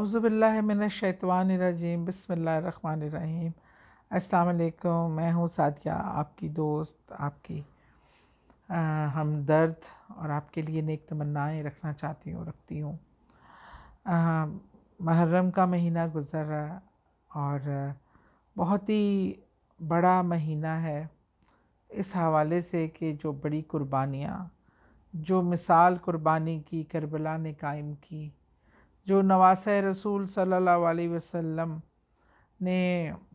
अवज़बिल्लिमिनशैतवानरजीम बसमीम अस्सलाम मैं हूँ सादिया आपकी दोस्त आपकी आ, हम दर्द और आपके लिए नेक तमन्नाएँ रखना चाहती हूँ रखती हूँ महर्रम का महीना गुज़र रहा और बहुत ही बड़ा महीना है इस हवाले से कि जो बड़ी कुर्बानियाँ जो मिसाल कुर्बानी की करबला ने कायम की जो नवास रसूल सल्लल्लाहु अलैहि वसल्लम ने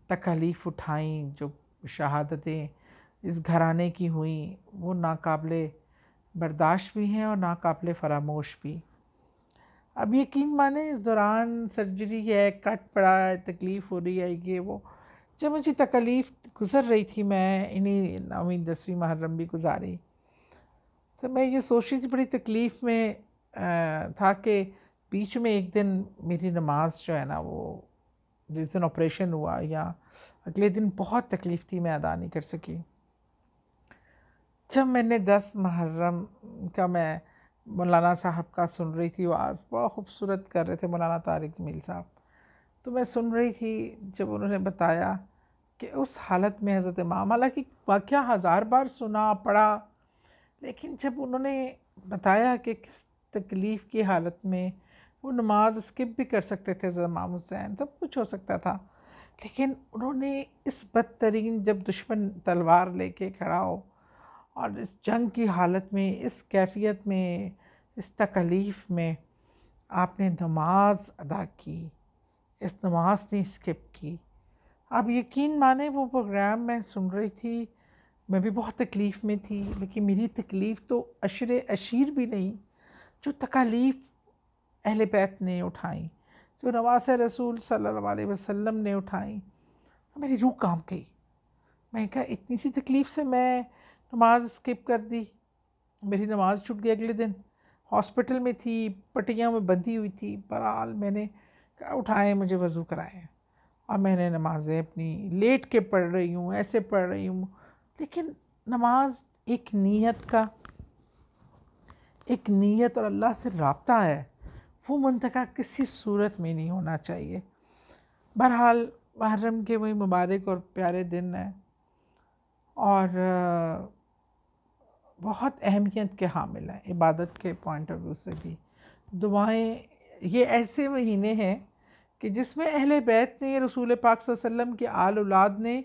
तकलीफ़ उठाई जो शहादतें इस घराने की हुई वो नाकबिल बर्दाश्त भी हैं और नाकबिल फरामोश भी अब यकीन माने इस दौरान सर्जरी है कट पड़ा है तकलीफ़ हो रही है ये वो जब मुझे तकलीफ़ गुजर रही थी मैं इन्हीं नौवीं दसवीं महर्रम भी गुजारी तो मैं ये सोच रही थी बड़ी तकलीफ़ में आ, था कि बीच में एक दिन मेरी नमाज जो है ना वो जिस दिन ऑपरेशन हुआ या अगले दिन बहुत तकलीफ़ थी मैं अदा नहीं कर सकी जब मैंने दस मुहर्रम का मैं मौलाना साहब का सुन रही थी आवाज़ बहुत खूबसूरत कर रहे थे मौलाना तारिक मिल साहब तो मैं सुन रही थी जब उन्होंने बताया कि उस हालत में हज़रत इमाम हालांकि वाक़ हज़ार बार सुना पढ़ा लेकिन जब उन्होंने बताया कि किस तकलीफ़ की हालत में वो नमाज स्किप भी कर सकते थे जमाम हुसैन सब कुछ हो सकता था लेकिन उन्होंने इस बदतरीन जब दुश्मन तलवार लेके खड़ा हो और इस जंग की हालत में इस कैफियत में इस तकलीफ़ में आपने नमाज अदा की इस नमाज ने स्किप की आप यकीन माने वो प्रोग्राम मैं सुन रही थी मैं भी बहुत तकलीफ़ में थी लेकिन मेरी तकलीफ़ तो अशर अशीर भी नहीं जो तकालीफ अहल बैत ने उठाई जो नवास रसूल सल्लल्लाहु अलैहि वसल्लम ने उठाई तो मेरी रूह काम गई मैंने कहा इतनी सी तकलीफ़ से मैं नमाज स्किप कर दी मेरी नमाज छूट गई अगले दिन हॉस्पिटल में थी पटियाँ में बंधी हुई थी बहरहाल मैंने उठाए मुझे वज़ू कराए और मैंने नमाज़ें अपनी लेट के पढ़ रही हूँ ऐसे पढ़ रही हूँ लेकिन नमाज एक नीयत का एक नीयत और अल्लाह से रबता है वो मुंतखा किसी सूरत में नहीं होना चाहिए बहरहाल महरम के वही मुबारक और प्यारे दिन हैं और बहुत अहमियत के हामिल हैं इबादत के पॉइंट ऑफ व्यू से भी दुआएं ये ऐसे महीने हैं कि जिसमें अहल बैत ने रसूल पाक वसम के आल उलाद ने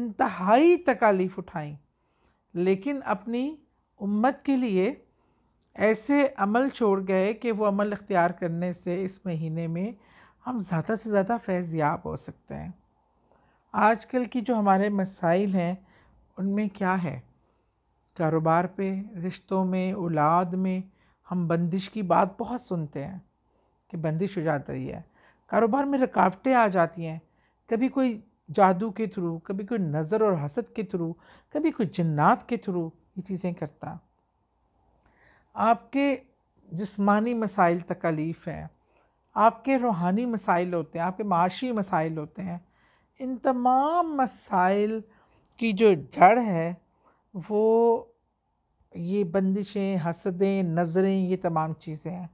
इंतहाई तकालीफ उठाई लेकिन अपनी उम्मत के लिए ऐसे अमल छोड़ गए कि वो अमल अख्तियार करने से इस महीने में हम ज़्यादा से ज़्यादा फैज़ याब हो सकते हैं आजकल की जो हमारे मसाइल हैं उनमें क्या है कारोबार पे रिश्तों में औलाद में हम बंदिश की बात बहुत सुनते हैं कि बंदिश हो जाती है कारोबार में रुकावटें आ जाती हैं कभी कोई जादू के थ्रू कभी कोई नज़र और हसद के थ्रू कभी कोई जन्नात के थ्रू ये चीज़ें करता आपके जिसमानी मसाइल तकलीफ़ हैं आपके रूहानी मसाइल होते हैं आपके माशी मसाइल होते हैं इन तमाम मसाइल की जो जड़ है वो ये बंदिशें हसदें नज़रें ये तमाम चीज़ें हैं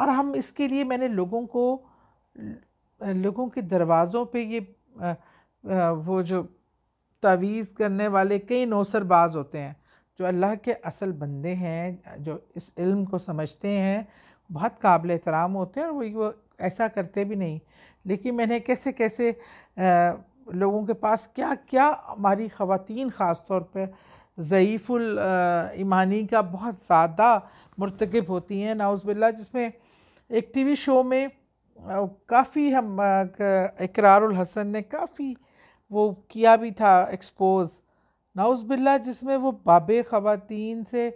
और हम इसके लिए मैंने लोगों को लोगों के दरवाज़ों पे ये आ, आ, वो जो तवीज़ करने वाले कई नौसरबाज होते हैं जो अल्लाह के असल बंदे हैं जो इस इल्म को समझते हैं बहुत काबिल एहतराम होते हैं और वही वो ऐसा करते भी नहीं लेकिन मैंने कैसे कैसे आ, लोगों के पास क्या क्या हमारी ख़वान ख़ास तौर पर ज़यीफ़ुल ईमानी का बहुत ज़्यादा मरतकब होती हैं नाउज़बिल्ला जिसमें एक टी वी शो में काफ़ी हम इकरारुल हसन ने काफ़ी वो किया भी था एक्सपोज़ बिल्ला जिसमें वो बाबे ख़वातीन से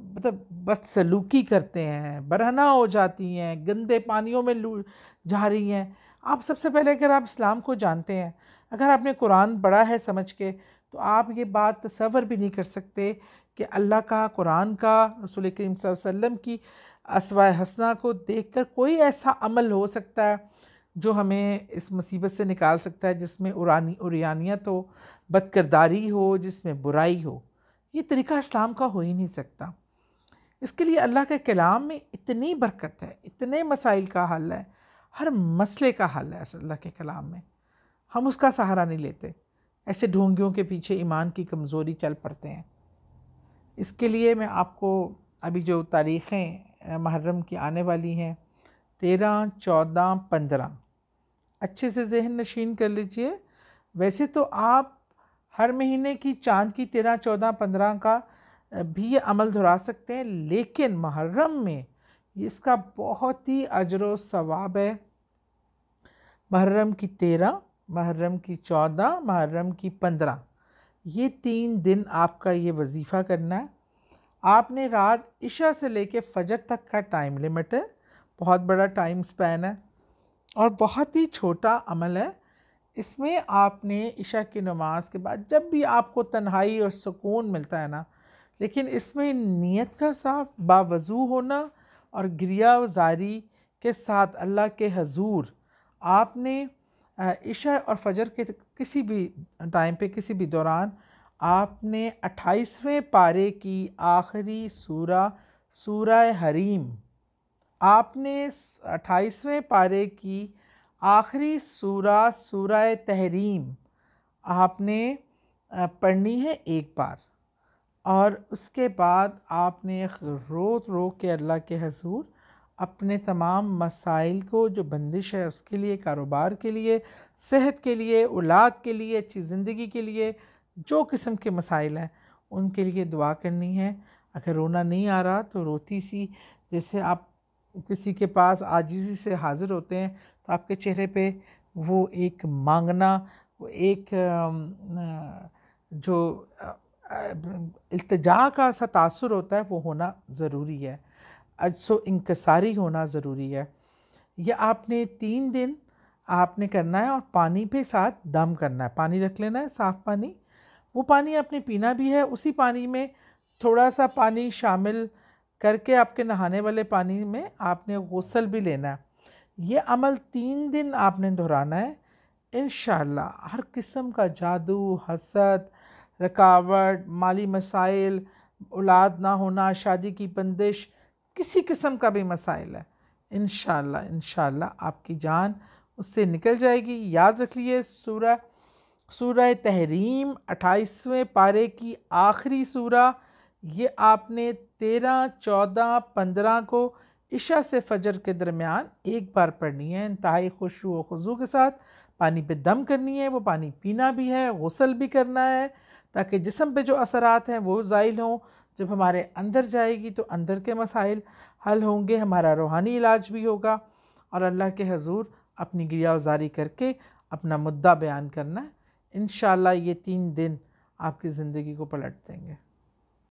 मतलब बदसलूकी करते हैं बरहना हो जाती हैं गंदे पानियों में लू जा रही हैं आप सबसे पहले अगर आप इस्लाम को जानते हैं अगर आपने कुरान पढ़ा है समझ के तो आप ये बात तसवर भी नहीं कर सकते कि अल्लाह का कुरान का रसूल करीम वसम की असवा हसना को देख कर कोई ऐसा अमल हो सकता है जो हमें इस मुसीबत से निकाल सकता है जिसमें उरानी उरियानियत हो बदकरदारी हो जिसमें बुराई हो ये तरीका इस्लाम का हो ही नहीं सकता इसके लिए अल्लाह के कलाम में इतनी बरकत है इतने मसाइल का हल है हर मसले का हल है अल्लाह के कलाम में हम उसका सहारा नहीं लेते ऐसे ढोंगियों के पीछे ईमान की कमज़ोरी चल पड़ते हैं इसके लिए मैं आपको अभी जो तारीख़ें महर्रम की आने वाली हैं तेरह चौदह पंद्रह अच्छे से जहन नशीन कर लीजिए वैसे तो आप हर महीने की चांद की तेरह चौदह पंद्रह का भी ये अमल दोहरा सकते हैं लेकिन मुहर्रम में इसका बहुत ही अजर सवाब है मुहर्रम की तेरह मुहर्रम की चौदह मुहर्रम की पंद्रह ये तीन दिन आपका ये वजीफ़ा करना है आपने रात इशा से लेके फजर तक का टाइम लिमिट है बहुत बड़ा टाइम स्पैन है और बहुत ही छोटा अमल है इसमें आपने इशा की नमाज के बाद जब भी आपको तन्हाई और सुकून मिलता है ना लेकिन इसमें नीयत का साफ बावजू होना और गिरिया जारी के साथ अल्लाह के हजूर आपने इशा और फजर के किसी भी टाइम पे किसी भी दौरान आपने अट्ठाईसवें पारे की आखिरी सूरा सूरा हरीम आपने अट्ठाईसवें पारे की आखिरी सूरा सूरा तहरीम आपने पढ़नी है एक बार और उसके बाद आपने रो रो के अल्लाह के हजूर अपने तमाम मसाइल को जो बंदिश है उसके लिए कारोबार के लिए सेहत के लिए औलाद के लिए अच्छी ज़िंदगी के लिए जो किस्म के मसाइल हैं उनके लिए दुआ करनी है अगर रोना नहीं आ रहा तो रोती सी जैसे आप किसी के पास आजीजी से हाज़िर होते हैं तो आपके चेहरे पे वो एक मांगना एक जो अल्तजा का सा तासर होता है वो होना ज़रूरी है अजसो इंकसारी होना ज़रूरी है यह आपने तीन दिन आपने करना है और पानी पे साथ दम करना है पानी रख लेना है साफ़ पानी वो पानी आपने पीना भी है उसी पानी में थोड़ा सा पानी शामिल करके आपके नहाने वाले पानी में आपने गसल भी लेना है ये अमल तीन दिन आपने दोहराना है इन हर किस्म का जादू हसद रकावट माली मसाइल औलाद ना होना शादी की बंदिश किसी किस्म का भी मसाइल है इन शाला आपकी जान उससे निकल जाएगी याद रख लिए सूर सूरह तहरीम अट्ठाईसवें पारे की आखिरी सूरह ये आपने तेरह चौदह पंद्रह को इशा से फजर के दरमियान एक बार पढ़नी है इंतहाई खुशू व खजू के साथ पानी पे दम करनी है वो पानी पीना भी है गसल भी करना है ताकि जिसम पे जो असरात हैं वो ज़ाइल हों जब हमारे अंदर जाएगी तो अंदर के मसाइल हल होंगे हमारा रूहानी इलाज भी होगा और अल्लाह के हजूर अपनी गिरिया उजारी करके अपना मुद्दा बयान करना है इन ये तीन दिन आपकी ज़िंदगी को पलट देंगे